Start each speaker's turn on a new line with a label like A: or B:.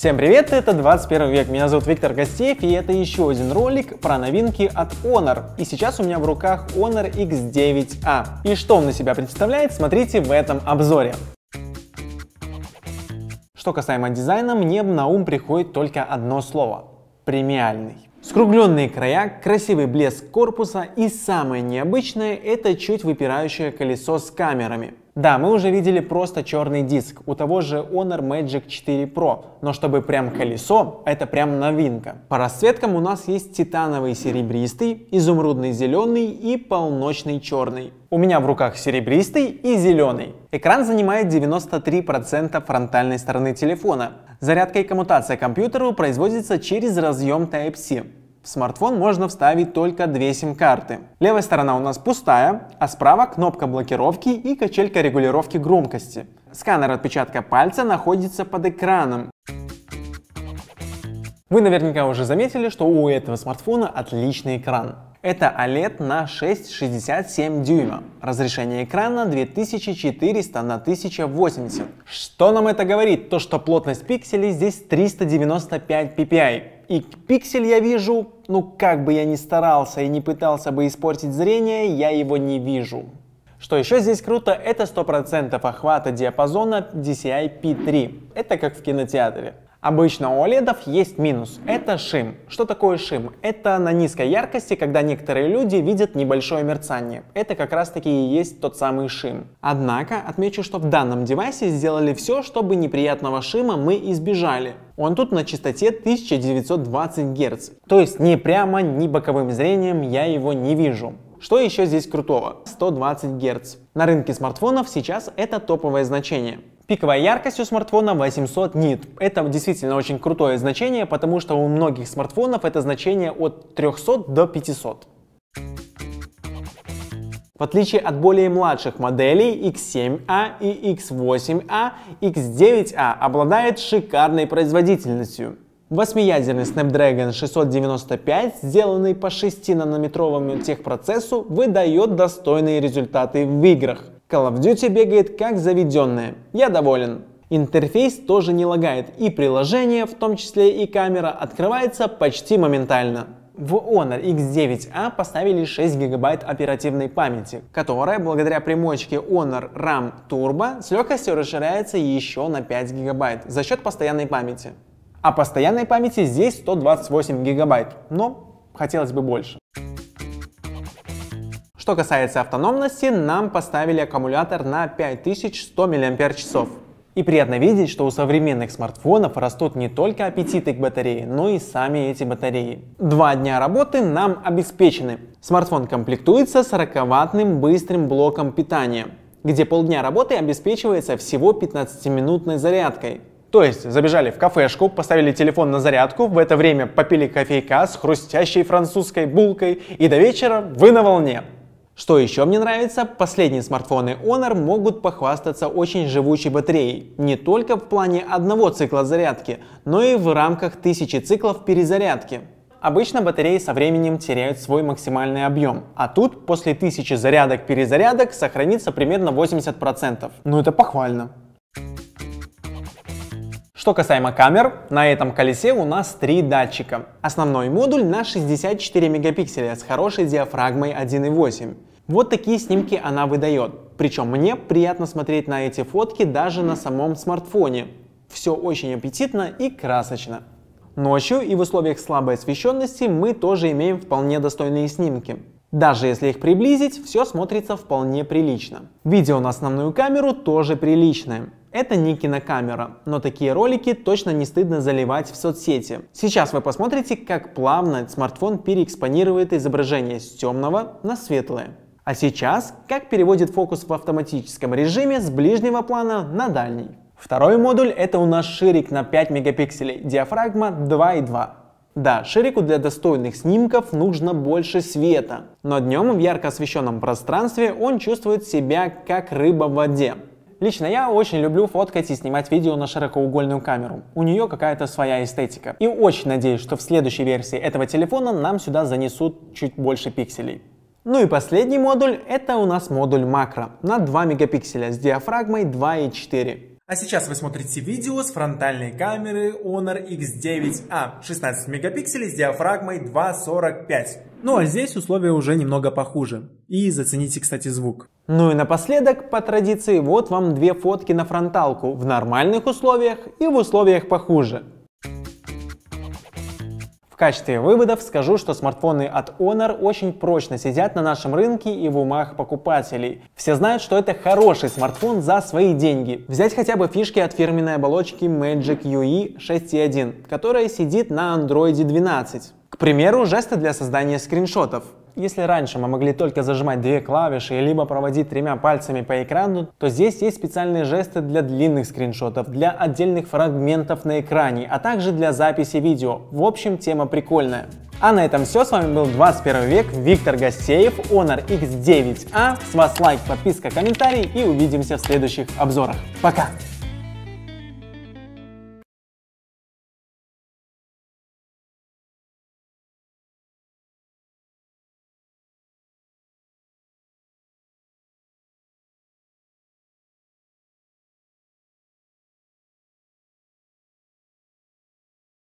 A: Всем привет, это 21 век, меня зовут Виктор Гостеев, и это еще один ролик про новинки от Honor. И сейчас у меня в руках Honor X9a. А. И что он на себя представляет, смотрите в этом обзоре. Что касаемо дизайна, мне на ум приходит только одно слово – премиальный. Скругленные края, красивый блеск корпуса и самое необычное – это чуть выпирающее колесо с камерами. Да, мы уже видели просто черный диск у того же Honor Magic 4 Pro, но чтобы прям колесо, это прям новинка. По расцветкам у нас есть титановый серебристый, изумрудный зеленый и полночный черный. У меня в руках серебристый и зеленый. Экран занимает 93% фронтальной стороны телефона. Зарядка и коммутация компьютеру производится через разъем Type-C. В смартфон можно вставить только две сим-карты. Левая сторона у нас пустая, а справа кнопка блокировки и качелька регулировки громкости. Сканер отпечатка пальца находится под экраном, вы наверняка уже заметили, что у этого смартфона отличный экран. Это OLED на 6,67 дюйма. Разрешение экрана 2400 на 1080. Что нам это говорит? То, что плотность пикселей здесь 395 ppi. И пиксель я вижу, ну как бы я ни старался и не пытался бы испортить зрение, я его не вижу. Что еще здесь круто, это 100% охвата диапазона DCI-P3. Это как в кинотеатре. Обычно у OLED есть минус. Это шим. Что такое шим? Это на низкой яркости, когда некоторые люди видят небольшое мерцание. Это как раз таки и есть тот самый шим. Однако, отмечу, что в данном девайсе сделали все, чтобы неприятного шима мы избежали. Он тут на частоте 1920 Гц. То есть ни прямо, ни боковым зрением я его не вижу. Что еще здесь крутого? 120 Гц. На рынке смартфонов сейчас это топовое значение. Пиковая яркость у смартфона 800 нит. Это действительно очень крутое значение, потому что у многих смартфонов это значение от 300 до 500. В отличие от более младших моделей X7A а и X8A, X9A а, а обладает шикарной производительностью. Восьмиядерный Snapdragon 695, сделанный по 6-нанометровому техпроцессу, выдает достойные результаты в играх. Call of Duty бегает как заведенная. Я доволен. Интерфейс тоже не лагает, и приложение, в том числе и камера, открывается почти моментально. В Honor X9A а поставили 6 гигабайт оперативной памяти, которая благодаря примочке Honor RAM Turbo с легкостью расширяется еще на 5 гигабайт за счет постоянной памяти. А постоянной памяти здесь 128 гигабайт, но хотелось бы больше. Что касается автономности, нам поставили аккумулятор на 5100 мАч. И приятно видеть, что у современных смартфонов растут не только аппетиты к батарее, но и сами эти батареи. Два дня работы нам обеспечены. Смартфон комплектуется 40-ваттным быстрым блоком питания, где полдня работы обеспечивается всего 15-минутной зарядкой. То есть забежали в кафешку, поставили телефон на зарядку, в это время попили кофейка с хрустящей французской булкой и до вечера вы на волне. Что еще мне нравится, последние смартфоны Honor могут похвастаться очень живучей батареей, не только в плане одного цикла зарядки, но и в рамках тысячи циклов перезарядки. Обычно батареи со временем теряют свой максимальный объем, а тут после тысячи зарядок-перезарядок сохранится примерно 80%. Ну это похвально. Что касаемо камер, на этом колесе у нас три датчика. Основной модуль на 64 мегапикселя с хорошей диафрагмой 1.8. Вот такие снимки она выдает. Причем мне приятно смотреть на эти фотки даже на самом смартфоне. Все очень аппетитно и красочно. Ночью и в условиях слабой освещенности мы тоже имеем вполне достойные снимки. Даже если их приблизить, все смотрится вполне прилично. Видео на основную камеру тоже приличное. Это не кинокамера, но такие ролики точно не стыдно заливать в соцсети. Сейчас вы посмотрите, как плавно смартфон переэкспонирует изображение с темного на светлое. А сейчас, как переводит фокус в автоматическом режиме с ближнего плана на дальний. Второй модуль это у нас ширик на 5 мегапикселей, диафрагма 2,2. Да, ширику для достойных снимков нужно больше света, но днем в ярко освещенном пространстве он чувствует себя как рыба в воде. Лично я очень люблю фоткать и снимать видео на широкоугольную камеру. У нее какая-то своя эстетика. И очень надеюсь, что в следующей версии этого телефона нам сюда занесут чуть больше пикселей. Ну и последний модуль, это у нас модуль макро на 2 мегапикселя с диафрагмой 2,4. А сейчас вы смотрите видео с фронтальной камеры Honor X9a 16 а. мегапикселей с диафрагмой 2.45. Ну а здесь условия уже немного похуже. И зацените, кстати, звук. Ну и напоследок, по традиции, вот вам две фотки на фронталку в нормальных условиях и в условиях похуже. В качестве выводов скажу, что смартфоны от Honor очень прочно сидят на нашем рынке и в умах покупателей. Все знают, что это хороший смартфон за свои деньги. Взять хотя бы фишки от фирменной оболочки Magic UI 6.1, e которая сидит на Android 12. К примеру, жесты для создания скриншотов. Если раньше мы могли только зажимать две клавиши либо проводить тремя пальцами по экрану, то здесь есть специальные жесты для длинных скриншотов, для отдельных фрагментов на экране, а также для записи видео. В общем, тема прикольная. А на этом все, с вами был 21 век, Виктор Гостеев, Honor X9a. А. С вас лайк, подписка, комментарий и увидимся в следующих обзорах. Пока!